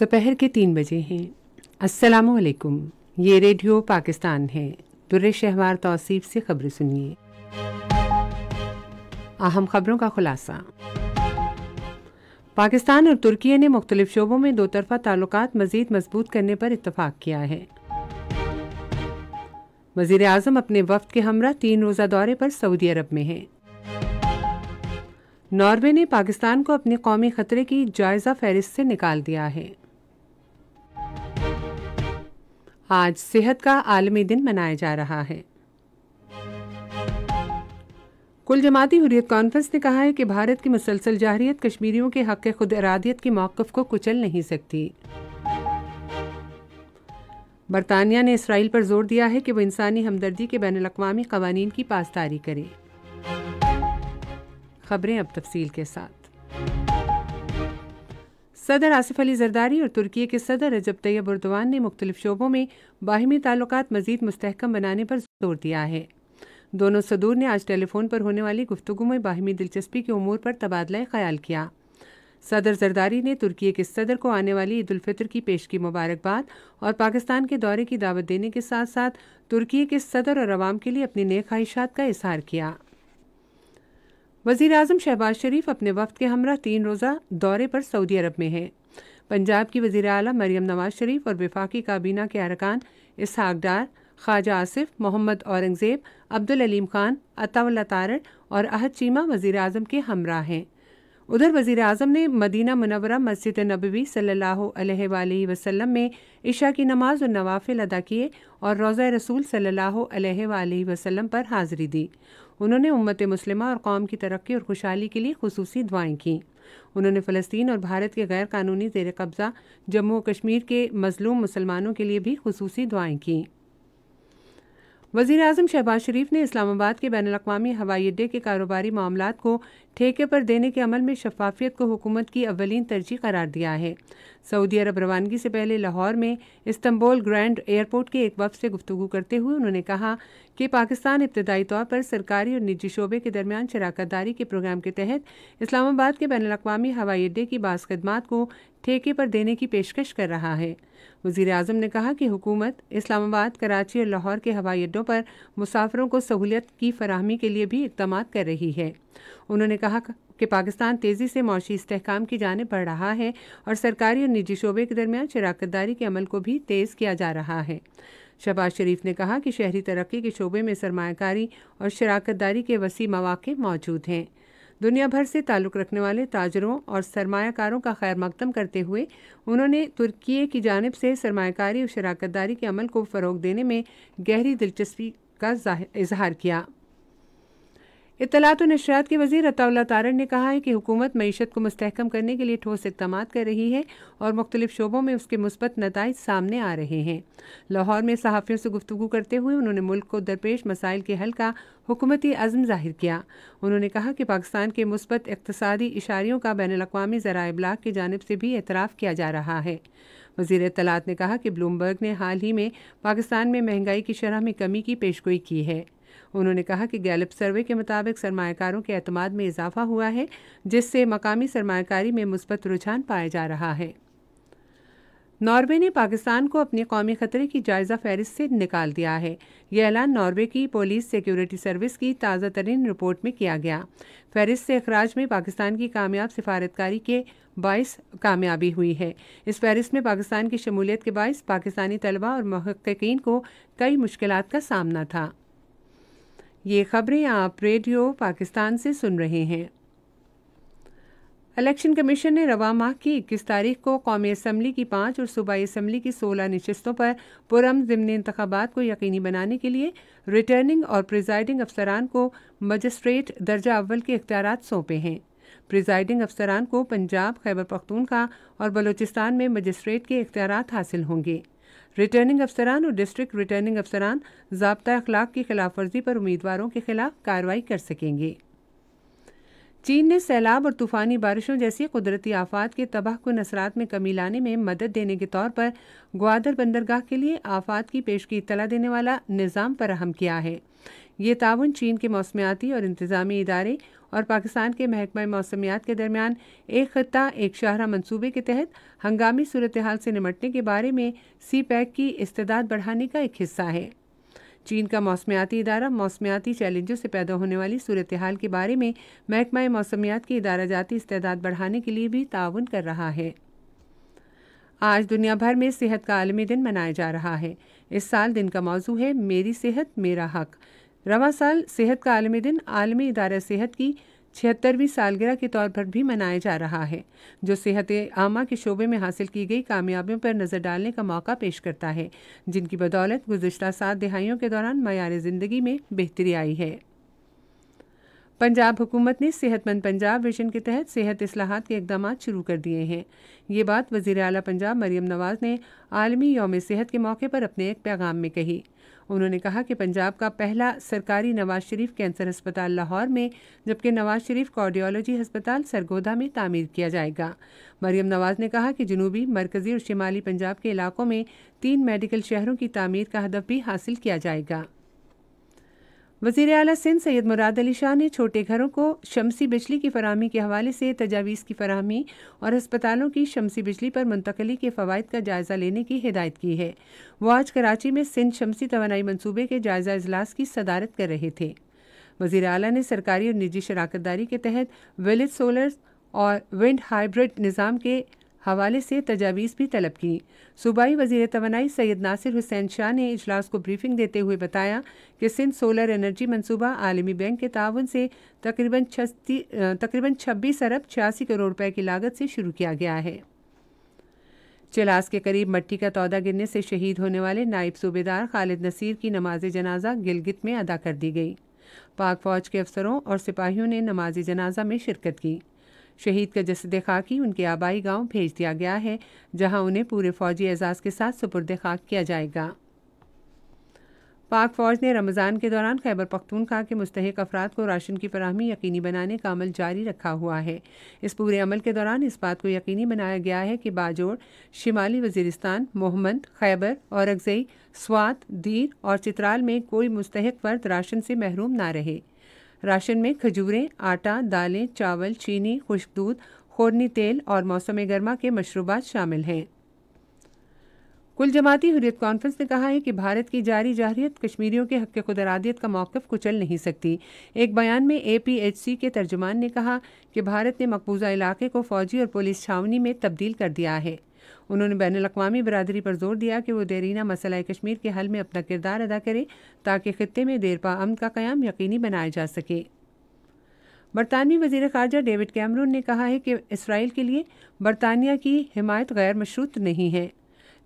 दोपहर के तीन बजे हैं अस्सलाम वालेकुम ये रेडियो पाकिस्तान है दुर शहवार तौसीफ से खबरें सुनिए अहम खबरों का खुलासा पाकिस्तान और तुर्की ने मुख्तलिफ शोबों में दो तरफा ताल्लुक मजीद मजबूत करने पर इतफाक़ किया है वजीर अजम अपने वफद के हमरा तीन रोज़ा दौरे पर सऊदी अरब में हैं नॉर्वे ने पाकिस्तान को अपने कौमी खतरे की जायज़ा फहरिस्त से निकाल दिया है आज सेहत का आलमी दिन मनाया जा रहा है कुल जमाती हुरियत कॉन्फ्रेंस ने कहा है कि भारत की मुसलसल जाहरीत कश्मीरियों के हक खुद इरादियत के मौक़ को कुचल नहीं सकती बरतानिया ने इसराइल पर जोर दिया है कि वह इंसानी हमदर्दी के बैन अवी कवानीन की पासदारी करे खबरें अब तफसील के साथ सदर आसिफ अली जरदारी और तुर्की के सदर रजब तैयब उर्दवान ने मुख्तलिफ शोबों में बाहमी ताल्लुक मजीद मुस्तकम बनाने पर जोर दिया है दोनों सदूर ने आज टेलीफोन पर होने वाली गुफ्तु में बाहमी दिलचस्पी के अमूर पर तबादला ख्याल किया सदर जरदारी ने तुर्की के सदर को आने वाली ईदालफ़ितर की पेश की मुबारकबाद और पाकिस्तान के दौरे की दावत देने के साथ साथ तुर्की के सदर और आवाम के लिए अपनी नए ख्वाहिशात का इजहार किया वजीर अजम शहबाज शरीफ अपने वक्त के हमरा तीन रोज़ा दौरे पर सऊदी अरब में हैं पंजाब की वजीर अली मरियम नवाज शरीफ और विफाकी काबीना के अरकान इसहाक डार ख्वाजा आसिफ मोहम्मद औरंगज़ेब अब्दुल अलीम खान अताउल्ला तारण और अहद चीमा वज़ी अजम के हमरा हैं उधर वज़ी अजम ने मदीना मनवरा मस्जिद नबवी सल्ला वसम में ईशा की नमाज और नवाफिल अदा किए और रोज़ा रसूल सल्ला वसम पर हाज़िरी दी उन्होंने उम्मत मुस्लिमा और कौम की तरक्की और खुशहाली के लिए खसूसी दुआएँ कं उन्होंने फ़लस्तीन और भारत के गैर कानूनी जेर कब्ज़ा जम्मू कश्मीर के मजलूम मुसलमानों के लिए भी खसूसी दुआएँ की वजीर अजम शहबाज शरीफ ने इस्लामाबाद के बैन अवी हवाई अड्डे के कारोबारी मामला को ठेके पर देने के अमल में शफाफियत को हुकूमत की अवलिन तरजीह करार दिया है सऊदी अरब रवानगी से पहले लाहौर में इस्तंबुल ग्रैंड एयरपोर्ट के एक वफ से गुफ्तु करते हुए उन्होंने कहा कि पाकिस्तान इब्तदाई तौर पर सरकारी और निजी शोबे के दरमियान शराकत दारी के प्रोग्राम के तहत इस्लामाबाद के बैन अवी हवाई अड्डे की बास खदमात को ठेके पर देने की पेशकश कर रहा है वजीर अजम ने कहा कि हुकूमत इस्लामाबाद कराची और लाहौर के हवाई अड्डों पर मुसाफरों को सहूलियत की फरहमी के लिए भी इकदाम कर रही है उन्होंने कहा कि पाकिस्तान तेज़ी से मौशी इसकाम की जानब बढ़ रहा है और सरकारी और निजी शोबे के दरमियान शराकतदारी के अमल को भी तेज़ किया जा रहा है शहबाज शरीफ ने कहा कि शहरी तरक्की के शोबे में सरमाकारी और शराकतदारी के वसी मौाक़े मौजूद हैं दुनिया भर से ताल्लुक़ रखने वाले ताजरों और सरमाकारों का खैर मकदम करते हुए उन्होंने तुर्की की जानब से सरमाकारी और शराकतदारी के अमल को फ़रोग देने में गहरी दिलचस्पी का इजहार किया इतलात नशरात के वजीर अताउल्ला तारण ने कहा है कि हुकूमत मीशत को मुस्तकम करने के लिए ठोस इकदाम कर रही है और मुख्तलिफ शोबों में उसके मुस्बत नतज सामने आ रहे हैं लाहौर में सहाफ़ियों से गुफ्तू करते हुए उन्होंने मुल्क को दरपेश मसाइल के हल का हुकूमती अज़म जाहिर किया उन्होंने कहा कि पाकिस्तान के मुस्बत इकतसादी इशारियों का बैन अवी ज़रा अबलाग की जानब से भी एतराफ़ किया जा रहा है वजीर इतलात ने कहा कि ब्लूमबर्ग ने हाल ही में पाकिस्तान में महंगाई की शरह में कमी की पेशगोई की है उन्होंने कहा कि गैलप सर्वे के मुताबिक सरमाकारों के अतमाद में इजाफा हुआ है जिससे मकामी सरमाकारी में मुस्बत रुझान पाया जा रहा है नॉर्वे ने पाकिस्तान को अपने कौमी खतरे की जायज़ा फहरिस्त से निकाल दिया है यह ऐलान नॉर्वे की पुलिस सिक्योरिटी सर्विस की ताज़ा तरीन रिपोर्ट में किया गया फहरिस्त से अखराज में पाकिस्तान की कामयाब सिफारतकारी के बाईस कामयाबी हुई है इस फहरिस्त में पाकिस्तान की शमूलियत के बायस पाकिस्तानी तलबा और महक्कीन को कई मुश्किल का सामना था ये खबरें आप रेडियो पाकिस्तान से सुन रहे हैं इलेक्शन कमीशन ने रवा माह की इक्कीस तारीख को कौमी असम्बली की पाँच और सूबाई असम्बली की सोलह नशस्तों पर पुरम जमन इंतबात को यकीनी बनाने के लिए रिटर्निंग और प्रिजाइडिंग अफसरान को मजिस्ट्रेट दर्जा अव्वल के अख्तियार सौंपे हैं प्रिजाइडिंग अफसरान को पंजाब खैबर पख्तूनखा और बलूचिस्तान में मजिस्ट्रेट के अख्तियार हासिल होंगे रिटर्निंग अफसरान और डिस्ट्रिक्ट रिटर्निंग अफसरान जबता अखलाक की खिलाफ वर्जी पर उम्मीदवारों के खिलाफ कार्रवाई कर सकेंगे चीन ने सैलाब और तूफ़ानी बारिशों जैसी कुदरती आफात के तबाह को नसरात में कमी लाने में मदद देने के तौर पर ग्वादर बंदरगाह के लिए आफात की पेश की इतला देने वाला निज़ाम फराहम किया है ये ताउन चीन के मौसमियाती और इंतज़ामी इदारे और पाकिस्तान के महकमा मौसमियात के दरमियान एक खत्ता एक शाहरा मनसूबे के तहत हंगामी सूरत हाल से निमटने के बारे में सी पैक की इस्तेदाद बढ़ाने का एक हिस्सा है चीन का मौसमियाती इदारा मौसमियाती चैलेंजों से पैदा होने वाली सूरत हाल के बारे में महकमा मौसमियात की इदारा जाती इस्तेदाद बढ़ाने के लिए भी ताउन कर रहा है आज दुनिया भर में सेहत का आलमी दिन मनाया जा रहा है इस साल दिन का मौजू है मेरी सेहत मेरा हक रवा साल सेहत का आलमी दिन आलमी इदारा सेहत की छिहत्तरवीं सालगिरह के तौर पर भी मनाया जा रहा है जो सेहत आमा के शोबे में हासिल की गई कामयाबियों पर नज़र डालने का मौका पेश करता है जिनकी बदौलत गुजशत सात दहाइयों के दौरान मैार ज़िंदगी में बेहतरी आई है पंजाब हुकूमत ने सेहतमंद पंजाब विजन के तहत सेहत असलाहत के इकदाम शुरू कर दिए हैं ये बात वजीर अली पंजाब मरीम नवाज़ ने आलमी योम सेहत के मौके पर अपने एक पैगाम में कही उन्होंने कहा कि पंजाब का पहला सरकारी नवाज शरीफ कैंसर अस्पताल लाहौर में जबकि नवाज शरीफ कार्डियोलॉजी अस्पताल सरगोधा में तामीर किया जाएगा मरीम नवाज़ ने कहा कि जनूबी मरकज़ी और शिमाली पंजाब के इलाकों में तीन मेडिकल शहरों की तामीर का हदफ भी हासिल किया जाएगा वजीर अली सिंध सैयद मुराद अली शाह ने छोटे घरों को शमसी बिजली की फरहमी के हवाले से तजावीज़ की फरहमी और अस्पतालों की शमसी बिजली पर मुंतकली के फ़वाद का जायज़ा लेने की हिदायत की है वो आज कराची में सिंध शमसी तोानाई मनसूबे के जायज़ा अजलास की सदारत कर रहे थे वजीर अली ने सरकारी और निजी शराकतदारी के तहत विलेज सोलर और विंड हाइब्रिड निज़ाम के हवाले से तजावीज़ भी तलब की सूबाई वजीर तोनाई सैयद नासिर हुसैन शाह ने इजलास को ब्रीफिंग देते हुए बताया कि सिंध सोलर एनर्जी मनसूबा आलमी बैंक के ताउन से तकरीबन तकरीबन छब्बीस अरब छियासी करोड़ रुपए की लागत से शुरू किया गया है चिलास के करीब मट्टी का तौदा गिरने से शहीद होने वाले नायब सूबेदार खालिद नसीर की नमाज जनाजा गिलगित में अदा कर दी गई पाक फौज के अफसरों और सिपाहियों ने नमाज जनाजा में शिरकत की शहीद का जसद खाकी उनके आबाई गांव भेज दिया गया है जहां उन्हें पूरे फौजी एजाज़ के साथ सुपुर्द खाक किया जाएगा पाक फौज ने रमज़ान के दौरान खैबर पख्तूनखा के मुस्तक अफराद को राशन की फरहमी यकीनी बनाने का अमल जारी रखा हुआ है इस पूरे अमल के दौरान इस बात को यकीनी बनाया गया है कि बाजोड़ शिमाली वजीरस्तान मोहम्मद खैबर और अगजई स्वात दीर और चित्राल में कोई मुस्तक फ़र्द राशन से महरूम ना रहे राशन में खजूरें आटा दालें चावल चीनी खुश्क दूध खोरनी तेल और मौसम गर्मा के मशरूबात शामिल हैं कुल जमाती हुरियत कॉन्फ्रेंस ने कहा है कि भारत की जारी जाहरीत कश्मीरियों के हक खुदरादियत का मौक़ कुचल नहीं सकती एक बयान में ए पी एच सी के तर्जुमान ने कहा कि भारत ने मकबूजा इलाके को फौजी और पुलिस छावनी में तब्दील कर दिया है उन्होंने बैन अवी बरदरी पर जोर दिया कि वह देरीना मसला कश्मीर के हल में अपना किरदार अदा करे ताकि खत्े में देरपा अमन का क्याम यकीनी बनाया जा सके बरतानवी वजीर खारजा डेविड कैमरून ने कहा है कि इसराइल के लिए बरतानिया की हिमायत गैर मशरूत नहीं है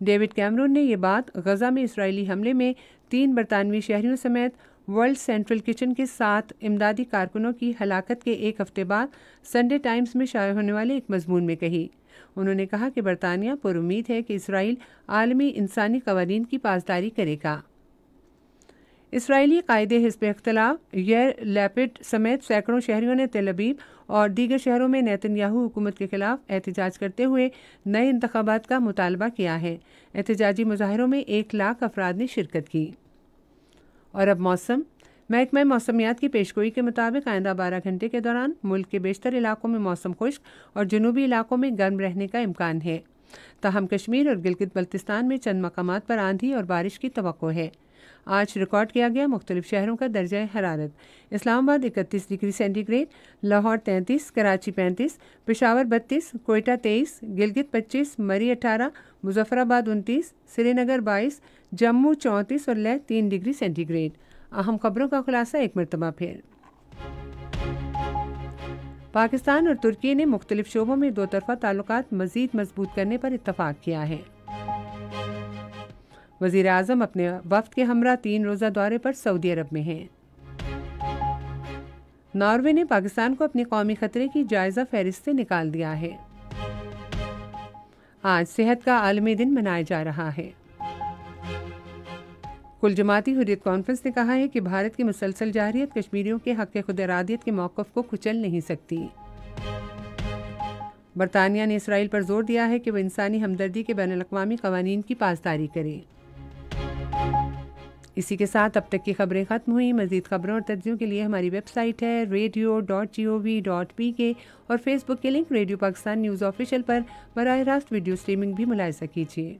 डेविड कैमरून ने यह बात गजा में इसराइली हमले में तीन बरतानवी शहरीों समेत वर्ल्ड सेंट्रल किचन के साथ इमदादी कारकुनों की हलाकत के एक हफ्ते बाद संडे टाइम्स में शाये होने वाले एक मजमून में कही उन्होंने कहा कि बरतानिया पर उम्मीद है कि इसराइल आलमी इंसानी कवानीन की पासदारी करेगा इसराइली कायदे हिस्ब अख्तलाफ यर लैपिड समेत सैकड़ों शहरियों ने तेलबीब और दीगर शहरों में नैतनयाहू हुकूमत के खिलाफ एहतजाज करते हुए नए इंतबात का मुतालबा किया है एहतजाजी मुजाहरों में एक लाख अफराद ने शिरकत की और अब मौसम महकमा मौसमियात की पेशगोई के मुताबिक आइंदा बारह घंटे के दौरान मुल्क के बेशतर इलाकों में मौसम खुश्क और जनूबी इलाकों में गर्म रहने का इम्कान है तहम कश्मीर और गिलगित बल्तिस्तान में चंद मकाम पर आंधी और बारिश की तो है आज रिकॉर्ड किया गया मुख्तलिफ शहरों का दर्जा हरारत इस्लामाबाद इकतीस डिग्री सेंटीग्रेड लाहौर तैंतीस कराची पैंतीस पेशावर बत्तीस कोयटा तेईस गिलगित पच्चीस मरी अठारह मुजफ्फराबाद उनतीस श्रीनगर बाईस जम्मू चौंतीस और लह तीन डिग्री सेंटीग्रेड अहम खबरों का खुलासा एक मरतबा फिर पाकिस्तान और तुर्की ने मुख्तलिफ शोबों में दो तरफा ताल्लुक मजीद मजबूत करने पर इतफाक़ किया है वजीर अजम अपने वफद के हमरा तीन रोज़ा दौरे पर सऊदी अरब में हैं नॉर्वे ने पाकिस्तान को अपने कौमी खतरे की जायज़ा फहरिस्त से निकाल दिया है आज सेहत का आलमी दिन मनाया जा रहा है कुल जमाती हुरियत कॉन्फ्रेंस ने कहा है कि भारत की मुसलसल जारियत कश्मीरियों के हक खुद इरादियत के मौक़ को कुचल नहीं सकती बरतानिया ने इसराइल पर जोर दिया है कि वह इंसानी हमदर्दी के बैन अवी कवानीन की पासदारी करे इसी के साथ अब तक की खबरें ख़त्म हुई मजीद खबरों और तजियों के लिए हमारी वेबसाइट है radio dot G O V dot P K और फेसबुक के link radio Pakistan news official पर बर रास्त वीडियो स्ट्रीमिंग भी मुलायजा कीजिए